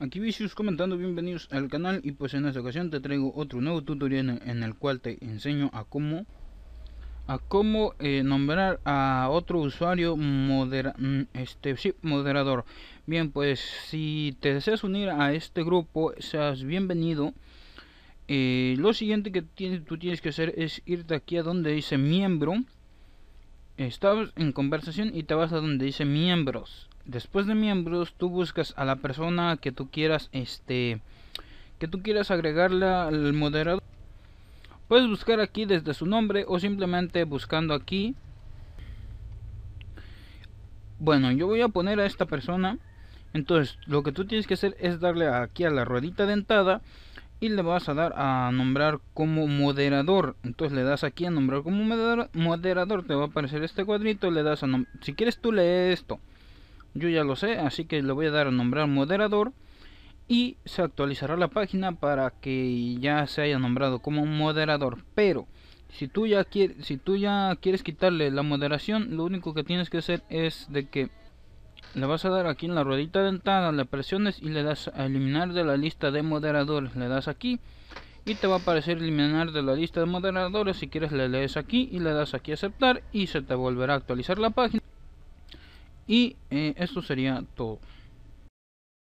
Aquí Vicious comentando bienvenidos al canal y pues en esta ocasión te traigo otro nuevo tutorial en el cual te enseño a cómo a cómo eh, nombrar a otro usuario mm, este moderador bien pues si te deseas unir a este grupo seas bienvenido eh, lo siguiente que tienes, tú tienes que hacer es irte aquí a donde dice miembro estás en conversación y te vas a donde dice miembros después de miembros tú buscas a la persona que tú quieras este que tú quieras agregarle al moderador puedes buscar aquí desde su nombre o simplemente buscando aquí bueno yo voy a poner a esta persona entonces lo que tú tienes que hacer es darle aquí a la ruedita dentada y le vas a dar a nombrar como moderador entonces le das aquí a nombrar como moderador te va a aparecer este cuadrito le das a si quieres tú lees esto yo ya lo sé, así que le voy a dar a nombrar moderador y se actualizará la página para que ya se haya nombrado como moderador. Pero si tú ya quieres, si tú ya quieres quitarle la moderación, lo único que tienes que hacer es de que le vas a dar aquí en la ruedita de entrada, le presiones y le das a eliminar de la lista de moderadores. Le das aquí y te va a aparecer eliminar de la lista de moderadores. Si quieres le lees aquí y le das aquí a aceptar y se te volverá a actualizar la página. Y eh, esto sería todo.